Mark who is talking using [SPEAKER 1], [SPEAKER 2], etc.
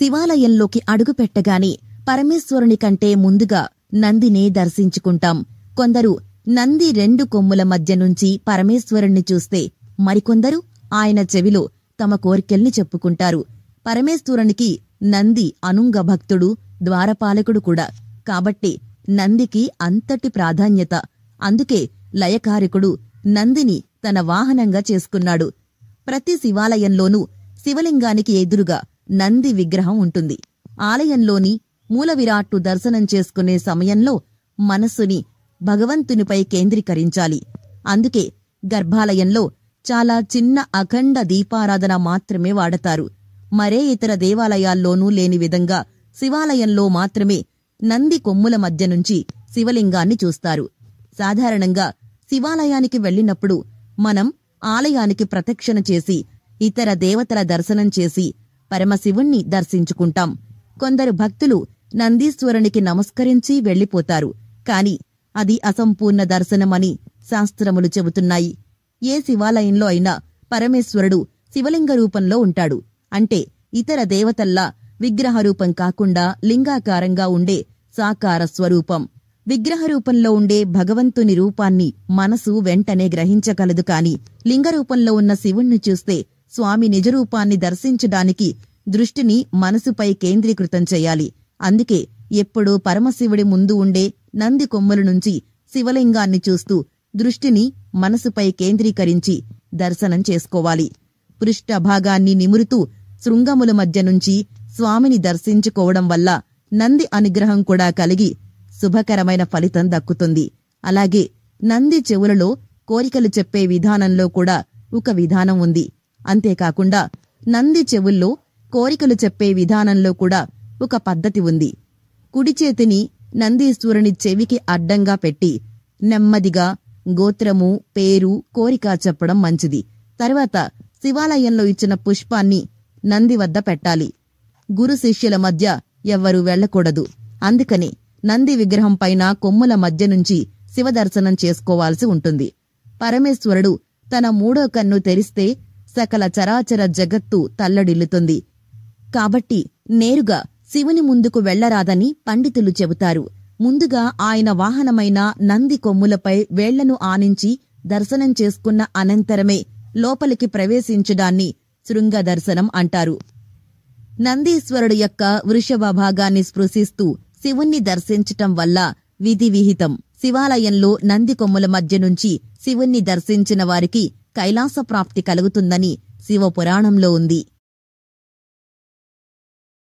[SPEAKER 1] శివాలయంలోకి అడుగుపెట్టగానే పరమేశ్వరుని కంటే ముందుగా నందినే దర్శించుకుంటాం కొందరు నంది రెండు కొమ్ముల మధ్య నుంచి పరమేశ్వరుణ్ణి చూస్తే మరికొందరు ఆయన చెవిలో తమ కోరికల్ని చెప్పుకుంటారు పరమేశ్వరునికి నంది అనుంగ భక్తుడు ద్వారపాలకుడు కూడా కాబట్టి నందికి అంతటి ప్రాధాన్యత అందుకే లయకారికుడు నందిని తన వాహనంగా చేసుకున్నాడు ప్రతి శివాలయంలోనూ శివలింగానికి ఎదురుగా నంది విగ్రహం ఉంటుంది ఆలయంలోని మూల విరాట్టు దర్శనం చేసుకునే సమయంలో మనస్సుని భగవంతునిపై కేంద్రీకరించాలి అందుకే గర్భాలయంలో చాలా చిన్న అఖండ దీపారాధన మాత్రమే వాడతారు మరే ఇతర దేవాలయాల్లోనూ లేని విధంగా శివాలయంలో మాత్రమే నంది కొమ్ముల మధ్య నుంచి శివలింగాన్ని చూస్తారు సాధారణంగా శివాలయానికి వెళ్ళినప్పుడు మనం ఆలయానికి ప్రతక్షణ చేసి ఇతర దేవతల దర్శనం చేసి పరమశివుణ్ణి దర్శించుకుంటాం కొందరు భక్తులు నందీశ్వరునికి నమస్కరించి వెళ్లిపోతారు కాని అది అసంపూర్ణ దర్శనమని శాస్త్రములు చెబుతున్నాయి ఏ శివాలయంలో అయినా పరమేశ్వరుడు శివలింగ రూపంలో ఉంటాడు అంటే ఇతర దేవతల్లా విగ్రహరూపం కాకుండా లింగాకారంగా ఉండే సాకార స్వరూపం విగ్రహరూపంలో ఉండే భగవంతుని రూపాన్ని మనసు వెంటనే గ్రహించగలదు కాని లింగరూపంలో ఉన్న శివుణ్ణి చూస్తే స్వామి నిజరూపాన్ని దర్శించడానికి దృష్టిని మనసుపై కేంద్రీకృతం చేయాలి అందుకే ఎప్పుడూ పరమశివుడి ముందు ఉండే నంది కొమ్మల నుంచి శివలింగాన్ని చూస్తూ దృష్టిని మనసుపై కేంద్రీకరించి దర్శనం చేసుకోవాలి పృష్ఠభాగాన్ని నిమురుతూ శృంగముల మధ్య నుంచి స్వామిని దర్శించుకోవడం వల్ల నంది అనుగ్రహం కూడా కలిగి శుభకరమైన ఫలితం దక్కుతుంది అలాగే నంది చెవులలో కోరికలు చెప్పే విధానంలో కూడా ఒక విధానం ఉంది అంతేకాకుండా నంది చెవుల్లో కోరికలు చెప్పే విధానంలో కూడా ఒక పద్ధతి ఉంది కుడి చేతిని నందీశ్వరుని చెవికి అడ్డంగా పెట్టి నెమ్మదిగా గోత్రము పేరు కోరిక చెప్పడం మంచిది తర్వాత శివాలయంలో ఇచ్చిన పుష్పాన్ని నంది వద్ద పెట్టాలి గురు శిష్యుల మధ్య ఎవ్వరూ వెళ్లకూడదు అందుకని నంది విగ్రహం పైన కొమ్ముల మధ్య నుంచి శివదర్శనం చేసుకోవాల్సి ఉంటుంది పరమేశ్వరుడు తన మూడో కన్ను తెరిస్తే సకల చరాచర జగత్తు తల్లడిల్లుతుంది కాబట్టి నేరుగా శివుని ముందుకు వెళ్లరాదని పండితులు చెబుతారు ముందుగా ఆయన వాహనమైన నంది కొమ్ములపై వేళ్లను ఆనించి దర్శనం చేసుకున్న అనంతరమే లోపలికి ప్రవేశించడాన్ని శృంగ దర్శనం అంటారు నందీశ్వరుడు యొక్క వృషభ భాగాన్ని స్పృశిస్తూ శివుణ్ణి దర్శించటం వల్ల విధివిహితం శివాలయంలో నంది కొమ్ముల మధ్య నుంచి శివుణ్ణి దర్శించిన వారికి కైలాస ప్రాప్తి కలుగుతుందని శివపురాణంలో ఉంది